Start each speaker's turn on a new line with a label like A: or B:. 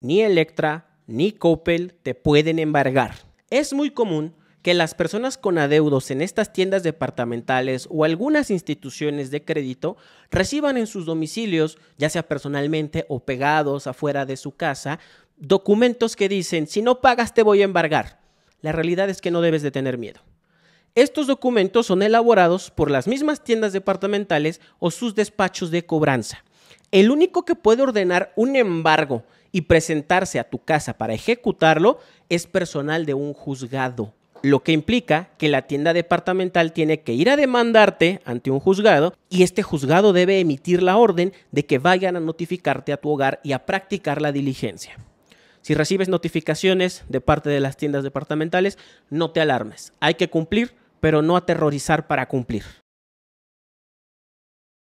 A: ni Electra, ni Coppel te pueden embargar. Es muy común que las personas con adeudos en estas tiendas departamentales o algunas instituciones de crédito reciban en sus domicilios, ya sea personalmente o pegados afuera de su casa, documentos que dicen, si no pagas te voy a embargar. La realidad es que no debes de tener miedo. Estos documentos son elaborados por las mismas tiendas departamentales o sus despachos de cobranza. El único que puede ordenar un embargo y presentarse a tu casa para ejecutarlo es personal de un juzgado, lo que implica que la tienda departamental tiene que ir a demandarte ante un juzgado y este juzgado debe emitir la orden de que vayan a notificarte a tu hogar y a practicar la diligencia. Si recibes notificaciones de parte de las tiendas departamentales, no te alarmes. Hay que cumplir, pero no aterrorizar para cumplir.